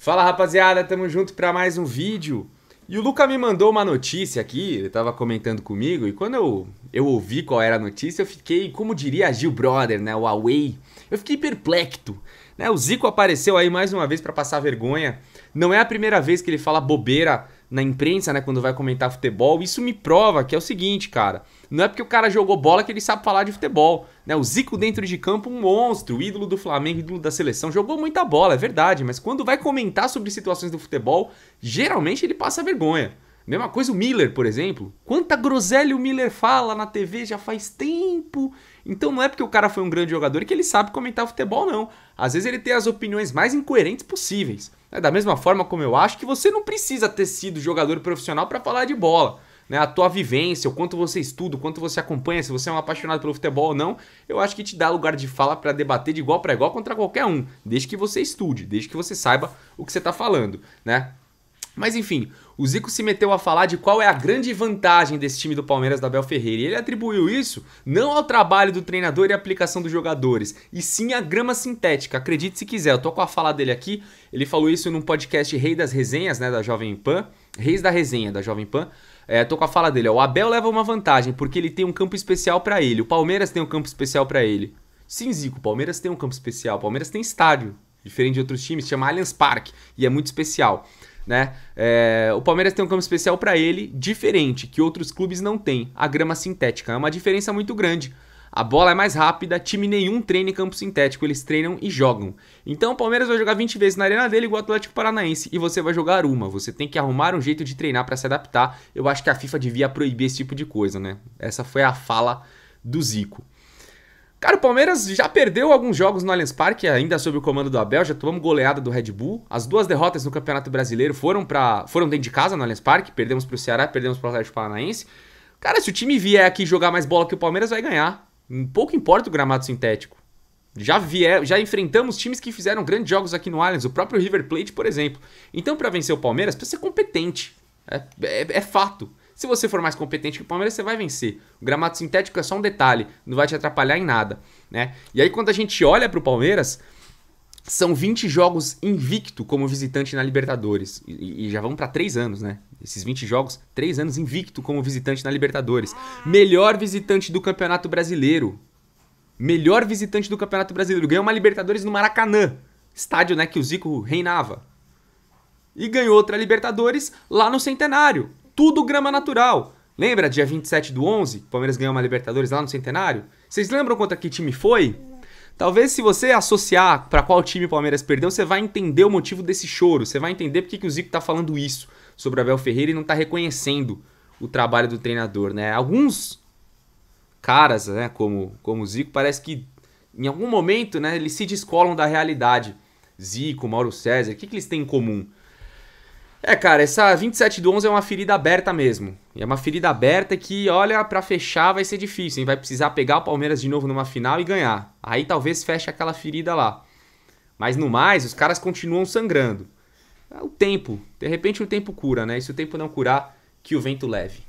Fala rapaziada, tamo junto para mais um vídeo. E o Luca me mandou uma notícia aqui, ele tava comentando comigo, e quando eu, eu ouvi qual era a notícia, eu fiquei, como diria Gil Brother, né, o Away, eu fiquei perplexo. Né? O Zico apareceu aí mais uma vez para passar vergonha. Não é a primeira vez que ele fala bobeira na imprensa, né, quando vai comentar futebol, isso me prova que é o seguinte, cara, não é porque o cara jogou bola que ele sabe falar de futebol, né? O Zico dentro de campo um monstro, ídolo do Flamengo, ídolo da seleção, jogou muita bola, é verdade, mas quando vai comentar sobre situações do futebol, geralmente ele passa vergonha. Mesma coisa o Miller, por exemplo. Quanta groselha o Miller fala na TV já faz tempo. Então não é porque o cara foi um grande jogador que ele sabe comentar futebol, não. Às vezes ele tem as opiniões mais incoerentes possíveis. É da mesma forma como eu acho que você não precisa ter sido jogador profissional para falar de bola. Né? A tua vivência, o quanto você estuda, o quanto você acompanha, se você é um apaixonado pelo futebol ou não, eu acho que te dá lugar de fala para debater de igual para igual contra qualquer um, desde que você estude, desde que você saiba o que você está falando, né? Mas enfim, o Zico se meteu a falar de qual é a grande vantagem desse time do Palmeiras da Abel Ferreira. E ele atribuiu isso não ao trabalho do treinador e aplicação dos jogadores, e sim à grama sintética. Acredite se quiser, eu tô com a fala dele aqui. Ele falou isso num podcast Rei das Resenhas, né, da Jovem Pan. Reis da Resenha, da Jovem Pan. É, tô com a fala dele, ó. O Abel leva uma vantagem, porque ele tem um campo especial para ele. O Palmeiras tem um campo especial para ele. Sim, Zico, o Palmeiras tem um campo especial. O Palmeiras tem estádio. Diferente de outros times, chama Allianz Parque. E é muito especial né? É, o Palmeiras tem um campo especial para ele, diferente, que outros clubes não têm, a grama sintética. É uma diferença muito grande. A bola é mais rápida, time nenhum treina em campo sintético, eles treinam e jogam. Então o Palmeiras vai jogar 20 vezes na arena dele igual o Atlético Paranaense e você vai jogar uma. Você tem que arrumar um jeito de treinar para se adaptar. Eu acho que a FIFA devia proibir esse tipo de coisa, né? Essa foi a fala do Zico. Cara, o Palmeiras já perdeu alguns jogos no Allianz Parque, ainda sob o comando do Abel, já tomamos goleada do Red Bull. As duas derrotas no Campeonato Brasileiro foram para foram dentro de casa no Allianz Parque, perdemos pro Ceará, perdemos pro Atlético Paranaense. Cara, se o time vier aqui jogar mais bola que o Palmeiras vai ganhar. Pouco importa o gramado sintético. Já vier, já enfrentamos times que fizeram grandes jogos aqui no Allianz, o próprio River Plate, por exemplo. Então, para vencer o Palmeiras, precisa ser competente. é, é, é fato. Se você for mais competente que o Palmeiras, você vai vencer. O gramado sintético é só um detalhe, não vai te atrapalhar em nada, né? E aí quando a gente olha para o Palmeiras, são 20 jogos invicto como visitante na Libertadores. E, e já vão para 3 anos, né? Esses 20 jogos, 3 anos invicto como visitante na Libertadores. Melhor visitante do Campeonato Brasileiro. Melhor visitante do Campeonato Brasileiro. Ganhou uma Libertadores no Maracanã. Estádio, né, que o Zico reinava. E ganhou outra Libertadores lá no Centenário tudo grama natural. Lembra, dia 27 do 11, Palmeiras ganhou uma Libertadores lá no Centenário? Vocês lembram contra que time foi? Talvez se você associar para qual time o Palmeiras perdeu, você vai entender o motivo desse choro, você vai entender porque que o Zico está falando isso sobre Abel Ferreira e não está reconhecendo o trabalho do treinador, né? Alguns caras, né, como, como o Zico, parece que em algum momento, né, eles se descolam da realidade. Zico, Mauro César, o que, que eles têm em comum? É, cara, essa 27 do 11 é uma ferida aberta mesmo. É uma ferida aberta que, olha, para fechar vai ser difícil, hein? Vai precisar pegar o Palmeiras de novo numa final e ganhar. Aí talvez feche aquela ferida lá. Mas no mais, os caras continuam sangrando. É o tempo. De repente o tempo cura, né? E se o tempo não curar, que o vento leve.